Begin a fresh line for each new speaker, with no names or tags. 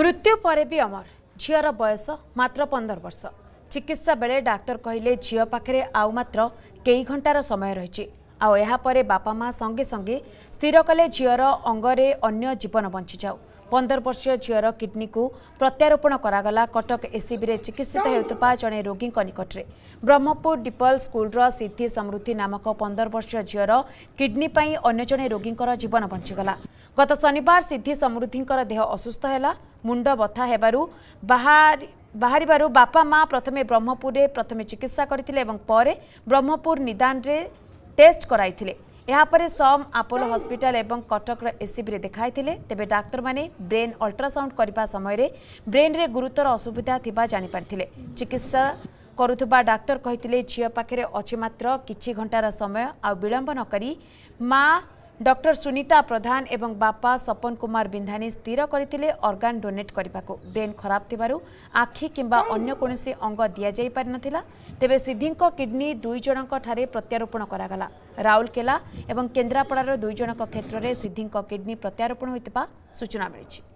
ମୃତ୍ୟୁ ପରେ ବି ଅମର ଝିଅର ବୟସ ମାତ୍ର ପନ୍ଦର ବର୍ଷ ଚିକିତ୍ସା ବେଳେ ଡାକ୍ତର କହିଲେ ଝିଅ ପାଖରେ ଆଉ ମାତ୍ର କେଇ ଘଣ୍ଟାର ସମୟ ରହିଛି ଆଉ ଏହାପରେ ବାପା ମା' ସଙ୍ଗେ ସଙ୍ଗେ ସ୍ଥିର କଲେ ଝିଅର ଅଙ୍ଗରେ ଅନ୍ୟ ଜୀବନ ବଞ୍ଚିଯାଉ ପନ୍ଦର ବର୍ଷୀୟ ଝିଅର କିଡ଼ନୀକୁ ପ୍ରତ୍ୟାରୋପଣ କରାଗଲା କଟକ ଏସ୍ସିବିରେ ଚିକିତ୍ସିତ ହେଉଥିବା ଜଣେ ରୋଗୀଙ୍କ ନିକଟରେ ବ୍ରହ୍ମପୁର ଡିପଲ ସ୍କୁଲର ସିଦ୍ଧି ସମୃଦ୍ଧି ନାମକ ପନ୍ଦର ବର୍ଷୀୟ ଝିଅର କିଡ଼ନୀ ପାଇଁ ଅନ୍ୟ ଜଣେ ରୋଗୀଙ୍କର ଜୀବନ ବଞ୍ଚିଗଲା ଗତ ଶନିବାର ସିଦ୍ଧି ସମୃଦ୍ଧିଙ୍କର ଦେହ ଅସୁସ୍ଥ ହେଲା ମୁଣ୍ଡ ବଥା ହେବାରୁ ବାହାରିବାରୁ ବାପା ମା' ପ୍ରଥମେ ବ୍ରହ୍ମପୁରରେ ପ୍ରଥମେ ଚିକିତ୍ସା କରିଥିଲେ ଏବଂ ପରେ ବ୍ରହ୍ମପୁର ନିଦାନରେ ଟେଷ୍ଟ କରାଇଥିଲେ ଏହାପରେ ସମ୍ ଆପୋଲୋ ହସ୍ପିଟାଲ ଏବଂ କଟକର ଏସ୍ସିବିରେ ଦେଖାଇଥିଲେ ତେବେ ଡାକ୍ତରମାନେ ବ୍ରେନ୍ ଅଲ୍ଟ୍ରାସାଉଣ୍ଡ କରିବା ସମୟରେ ବ୍ରେନ୍ରେ ଗୁରୁତର ଅସୁବିଧା ଥିବା ଜାଣିପାରିଥିଲେ ଚିକିତ୍ସା କରୁଥିବା ଡାକ୍ତର କହିଥିଲେ ଝିଅ ପାଖରେ ଅଛି ମାତ୍ର କିଛି ଘଣ୍ଟାର ସମୟ ଆଉ ବିଳମ୍ବ ନକରି ମା' ডক্টর সুনীতা প্রধান এবং বাপা সপন কুমার বিন্ধাণী স্থির করে অর্গান ডোনেট করা ব্রেন খারাপ থাকার আখি কিংবা অন্য কৌশি অঙ্গ দিয়াযাই পারি তেবে সিদ্ধি কিডনি দুইজণঠার প্রত্যারোপণ করা রাউরকেলা এবং কেন্দ্রাপড়ার দুইজণ ক্ষেত্রে সিদ্ধি কিডনি প্রত্যারোপণ হয়ে সূচনা মিছে